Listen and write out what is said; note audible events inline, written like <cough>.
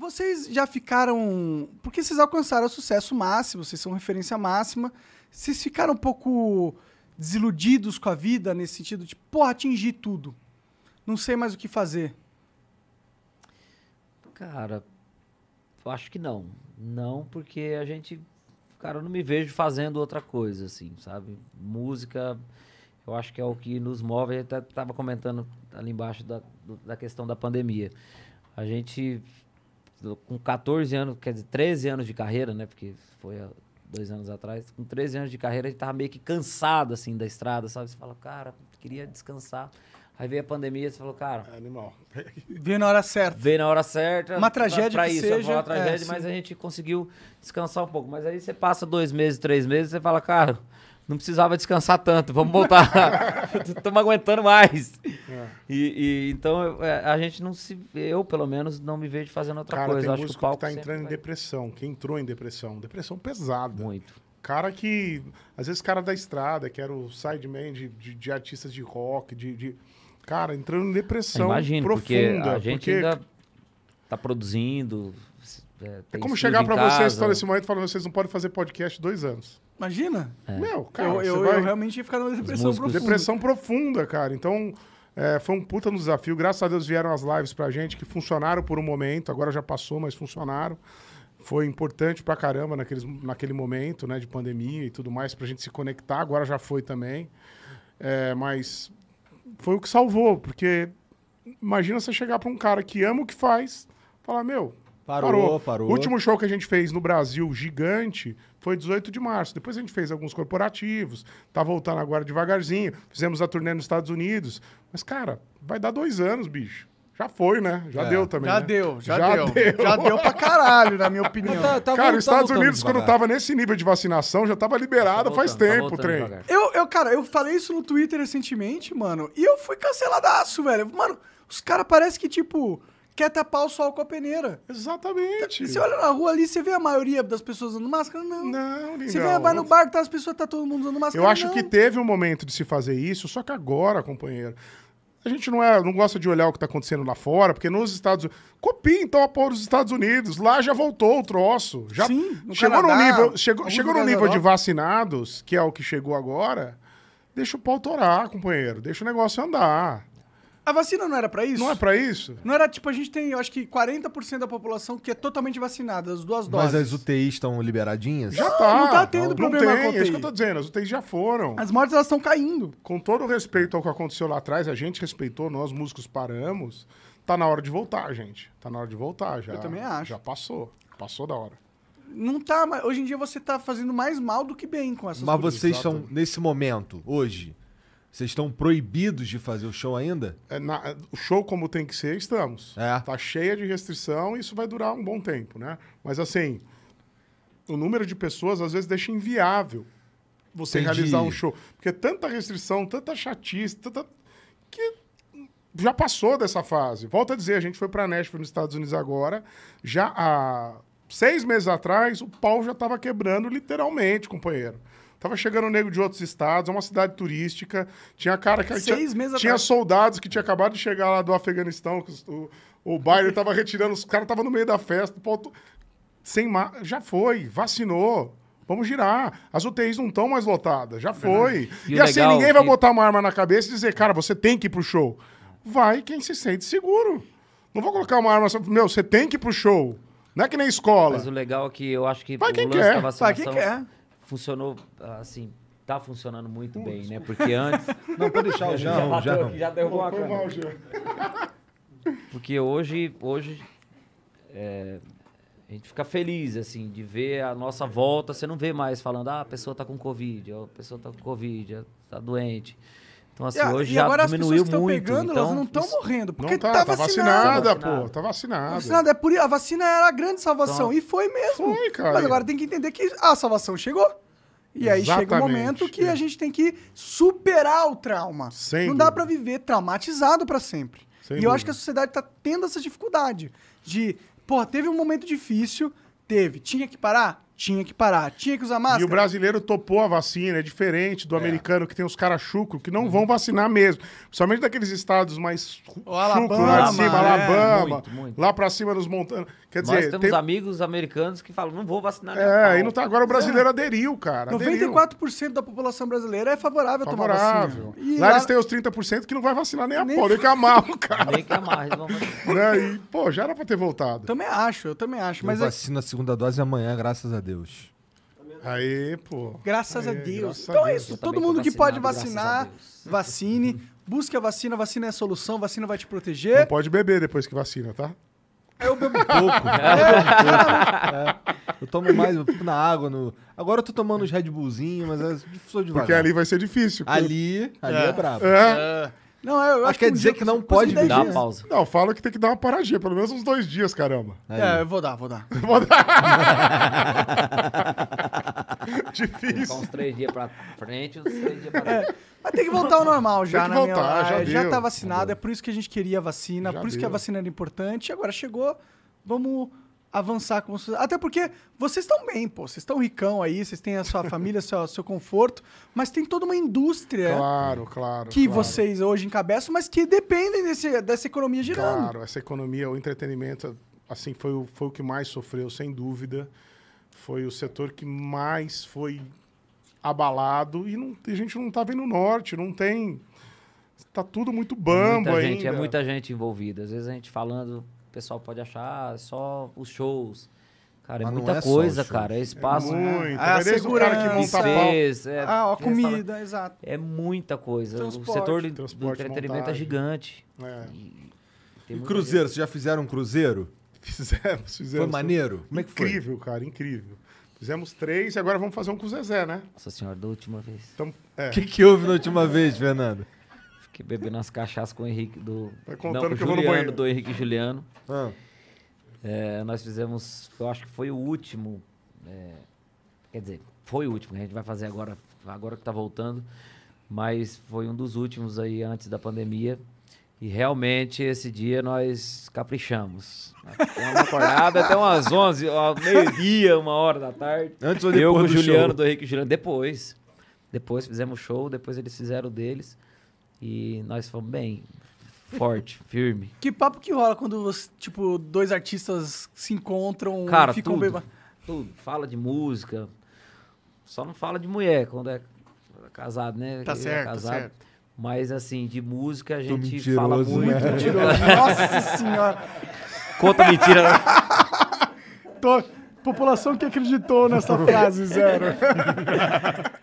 Vocês já ficaram. Porque vocês alcançaram o sucesso máximo, vocês são referência máxima. Vocês ficaram um pouco desiludidos com a vida nesse sentido de, porra, atingi tudo. Não sei mais o que fazer. Cara, eu acho que não. Não, porque a gente. Cara, eu não me vejo fazendo outra coisa, assim, sabe? Música, eu acho que é o que nos move. Eu até estava comentando ali embaixo da, da questão da pandemia. A gente com 14 anos, quer dizer, 13 anos de carreira, né? Porque foi há dois anos atrás. Com 13 anos de carreira, a gente tava meio que cansado, assim, da estrada, sabe? Você fala, cara, queria descansar. Aí veio a pandemia, você falou, cara. animal. <laughs> Veio na hora certa. Veio na hora certa. Uma tragédia pra, pra isso, seja. Uma tragédia, é, mas a gente conseguiu descansar um pouco. Mas aí você passa dois meses, três meses, você fala, cara não precisava descansar tanto, vamos voltar. Estamos <laughs> aguentando mais. É. E, e, então é, a gente não se. Eu, pelo menos, não me vejo fazendo outra Cara, coisa. Tem Acho que o palco que tá entrando vai... em depressão. Que entrou em depressão. Depressão pesada. Muito. Cara que. Às vezes, cara da estrada, que era o sideman de, de, de artistas de rock, de, de. Cara, entrando em depressão. imagino, profunda, porque a gente porque... ainda tá produzindo, é, é como chegar para vocês história nesse momento falando vocês não podem fazer podcast dois anos. Imagina? É. Meu, cara, eu, eu, vai... eu realmente ia ficar numa depressão profunda. Depressão profunda, cara. Então, é, foi um puta no desafio. Graças a Deus vieram as lives pra gente, que funcionaram por um momento, agora já passou, mas funcionaram. Foi importante pra caramba naqueles, naquele momento, né, de pandemia e tudo mais, pra gente se conectar. Agora já foi também. É, mas foi o que salvou, porque imagina você chegar pra um cara que ama o que faz, falar: Meu, Parou, parou, parou. O último show que a gente fez no Brasil, gigante, foi 18 de março. Depois a gente fez alguns corporativos, tá voltando agora devagarzinho. Fizemos a turnê nos Estados Unidos. Mas, cara, vai dar dois anos, bicho. Já foi, né? Já é. deu também. Já né? deu, já, já deu. deu. Já deu pra caralho, na minha opinião. Tá, tá cara, os Estados Unidos, quando tava nesse nível de vacinação, já tava liberado tá voltando, faz tá tempo o trem. Eu, eu, cara, eu falei isso no Twitter recentemente, mano, e eu fui canceladaço, velho. Mano, os caras parece que, tipo, quer tapar o sol com a peneira. Exatamente. Você olha na rua ali, você vê a maioria das pessoas usando máscara? Não. Não, Você vê, vai no bar, tá, as pessoas, tá todo mundo usando máscara? Eu acho não. que teve um momento de se fazer isso, só que agora, companheiro, a gente não, é, não gosta de olhar o que está acontecendo lá fora, porque nos Estados Unidos. Copia então a porra dos Estados Unidos. Lá já voltou o troço. Já Sim, no chegou Canadá, nível, chegou, chegou no nível de vacinados, que é o que chegou agora. Deixa o pau torar, companheiro. Deixa o negócio andar. A vacina não era para isso? Não é para isso? Não era tipo, a gente tem, eu acho que 40% da população que é totalmente vacinada, as duas doses. Mas as UTIs estão liberadinhas? Já não, tá. Não tá tendo não, problema não tem, com É isso que eu tô dizendo, as UTIs já foram. As mortes elas estão caindo. Com todo respeito ao que aconteceu lá atrás, a gente respeitou, nós músicos paramos. Tá na hora de voltar, gente. Tá na hora de voltar já. Eu também acho. Já passou. Passou da hora. Não tá, mas hoje em dia você tá fazendo mais mal do que bem com essas Mas coisas, vocês exatamente. estão nesse momento, hoje, vocês estão proibidos de fazer o show ainda? É, na, o show como tem que ser, estamos. É. Tá cheia de restrição e isso vai durar um bom tempo, né? Mas assim, o número de pessoas às vezes deixa inviável você Entendi. realizar um show. Porque tanta restrição, tanta chatice, tanta... que já passou dessa fase. Volto a dizer, a gente foi para Nashville, nos Estados Unidos agora, já há seis meses atrás, o pau já estava quebrando literalmente, companheiro. Tava chegando nego de outros estados, é uma cidade turística. Tinha cara que. Seis tinha, tinha soldados que tinha acabado de chegar lá do Afeganistão. O, o baile tava retirando, os caras tava no meio da festa. Ponto, sem ma Já foi, vacinou. Vamos girar. As UTIs não estão mais lotadas, já foi. E, e assim, legal, ninguém vai e... botar uma arma na cabeça e dizer, cara, você tem que ir pro show. Vai quem se sente seguro. Não vou colocar uma arma, meu, você tem que ir pro show. Não é que nem escola. Mas o legal é que eu acho que Vai quem quer. vacinação... Vai quem quer funcionou, assim, tá funcionando muito Putz. bem, né? Porque antes. <laughs> Não, pode deixar o <laughs> Jarro. Já, já, já derrubou a cara. <laughs> Porque hoje, hoje é, a gente fica feliz, assim, de ver a nossa volta. Você não vê mais falando, ah, a pessoa tá com Covid, a pessoa tá com Covid, tá doente. Então, assim, e, hoje e já agora diminuiu as pessoas muito. Pegando, então, elas não estão morrendo. Porque não tá, tá, tá vacinada, vacinada, pô. Tá vacinada. vacinada. É por, a vacina era a grande salvação. Então, e foi mesmo. Foi, cara. Mas agora tem que entender que a salvação chegou. E aí chega um momento que é. a gente tem que superar o trauma. Sem não dúvida. dá para viver traumatizado para sempre. Sem e dúvida. eu acho que a sociedade tá tendo essa dificuldade de, pô, teve um momento difícil, teve, tinha que parar? tinha que parar, tinha que usar máscara. E o brasileiro topou a vacina, é diferente do é. americano que tem os caras chucro, que não uhum. vão vacinar mesmo. Principalmente daqueles estados mais o lá de cima, é, Alabama, é, muito, muito. lá pra cima dos montanhas. Quer dizer, Nós temos tem... amigos americanos que falam, não vou vacinar. É, e não tá... agora o brasileiro é. aderiu, cara. Aderiu. 94% da população brasileira é favorável, favorável. a tomar vacina. E lá, lá eles têm os 30% que não vai vacinar nem a nem... nem <laughs> que amar o cara. Nem que amar, eles vão vacinar. <laughs> É, e, pô, já era pra ter voltado. Também acho, eu também acho. Eu mas é vacina a segunda dose amanhã, graças a Deus. Deus. Aí, pô. Graças Aê, a Deus. Graças então é isso. Todo mundo que pode vacinar, vacine. Busque a vacina, vacina é a solução, vacina vai te proteger. Não pode beber depois que vacina, tá? Eu bebo <laughs> pouco. É, eu, bebo pouco. É, eu tomo mais, eu fico na água. No... Agora eu tô tomando os Red Bullzinho, mas eu é, sou devagar. Porque ali vai ser difícil. Ali, ali é, é brabo. É. é. Não, eu, eu acho, acho que é quer dizer que não pode dar uma pausa. Não, fala que tem que dar uma paradinha, pelo menos uns dois dias, caramba. É, é, aí. É, eu vou dar, vou dar. <laughs> vou dar. <laughs> Difícil. Só uns três dias pra frente, uns três dias pra trás. É. Mas tem que voltar ao normal <laughs> já, tem que né, voltar, minha... Ah, já, já tá vacinado, é por isso que a gente queria a vacina, já por isso deu. que a vacina era importante. Agora chegou, vamos avançar como Até porque vocês estão bem, pô. Vocês estão ricão aí, vocês têm a sua família, <laughs> seu, seu conforto, mas tem toda uma indústria. Claro, claro. Que claro. vocês hoje encabeçam, mas que dependem desse, dessa economia girando. Claro, essa economia, o entretenimento, assim, foi o, foi o que mais sofreu, sem dúvida. Foi o setor que mais foi abalado e, não, a gente não tá vendo o norte, não tem. Tá tudo muito bambo aí. É ainda. é muita gente envolvida. Às vezes a gente falando o pessoal pode achar é só os shows. Cara, é Mas é muita é coisa, cara. É, é espaço. É muito. Ah, é a segurança que monta fez, é, ah, a comida, é, exato. É muita coisa. Transporte, o setor de, do entretenimento montagem. é gigante. É. E, e cruzeiro, vocês já fizeram um cruzeiro? <laughs> Fizemos, fizemos. Foi maneiro? Como é que foi? Incrível, cara, incrível. Fizemos três e agora vamos fazer um com o Zezé, né? Nossa senhora, da última vez. Então, é. O que, que houve na última vez, Fernando? Fiquei bebendo umas cachaças com o Henrique do. Tá contando não, que Juliano, eu vou no do Henrique Juliano. Ah. É, nós fizemos, eu acho que foi o último. É, quer dizer, foi o último, a gente vai fazer agora, agora que tá voltando. Mas foi um dos últimos aí antes da pandemia. E realmente esse dia nós caprichamos. Uma acordada até umas 11, meio-dia, uma hora da tarde. Antes ou depois? Eu com o Juliano show? do Henrique Juliano. Depois. Depois fizemos show, depois eles fizeram o deles. E nós fomos bem, forte, firme. Que papo que rola quando, você, tipo, dois artistas se encontram Cara, ficam tudo, tudo. Fala de música. Só não fala de mulher quando é casado, né? Tá é certo, tá casado. Tá certo. Mas, assim, de música a gente fala né? muito. Né? <laughs> Nossa senhora! Conta mentira. Né? Tô... População que acreditou nessa <laughs> frase, zero. <laughs>